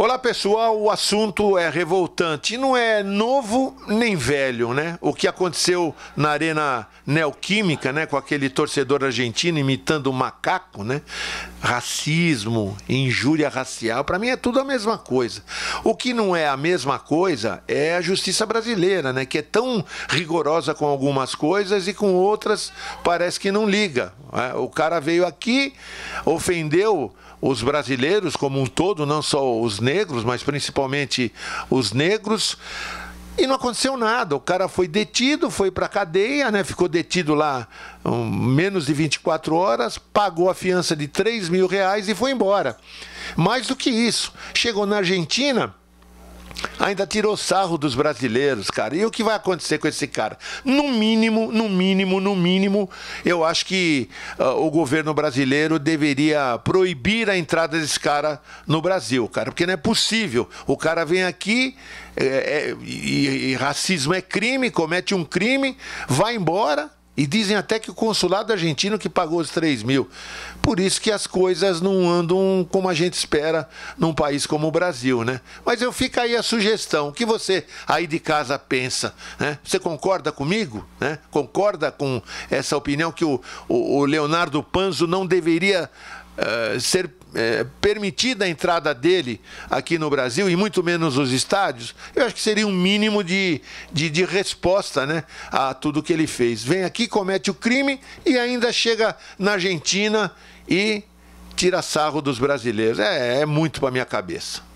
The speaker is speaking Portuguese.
Olá pessoal, o assunto é revoltante. Não é novo nem velho, né? O que aconteceu na Arena Neoquímica, né? Com aquele torcedor argentino imitando um macaco, né? Racismo, injúria racial, para mim é tudo a mesma coisa. O que não é a mesma coisa é a justiça brasileira, né? Que é tão rigorosa com algumas coisas e com outras parece que não liga. Né? O cara veio aqui, ofendeu os brasileiros como um todo, não só os negros, mas principalmente os negros. E não aconteceu nada. O cara foi detido, foi para cadeia, né? Ficou detido lá um, menos de 24 horas, pagou a fiança de 3 mil reais e foi embora. Mais do que isso, chegou na Argentina ainda tirou sarro dos brasileiros, cara. E o que vai acontecer com esse cara? No mínimo, no mínimo, no mínimo, eu acho que uh, o governo brasileiro deveria proibir a entrada desse cara no Brasil, cara, porque não é possível. O cara vem aqui é, é, e, e racismo é crime, comete um crime, vai embora e dizem até que o consulado argentino que pagou os 3 mil. Por isso que as coisas não andam como a gente espera num país como o Brasil, né? Mas eu fico aí a sugestão. O que você aí de casa pensa? Né? Você concorda comigo? Né? Concorda com essa opinião que o, o, o Leonardo Panzo não deveria eh, ser eh, permitida a entrada dele aqui no Brasil e muito menos os estádios, eu acho que seria um mínimo de, de, de resposta né, a tudo que ele fez. Vem aqui, comete o crime e ainda chega na Argentina e tira sarro dos brasileiros. É, é muito para minha cabeça.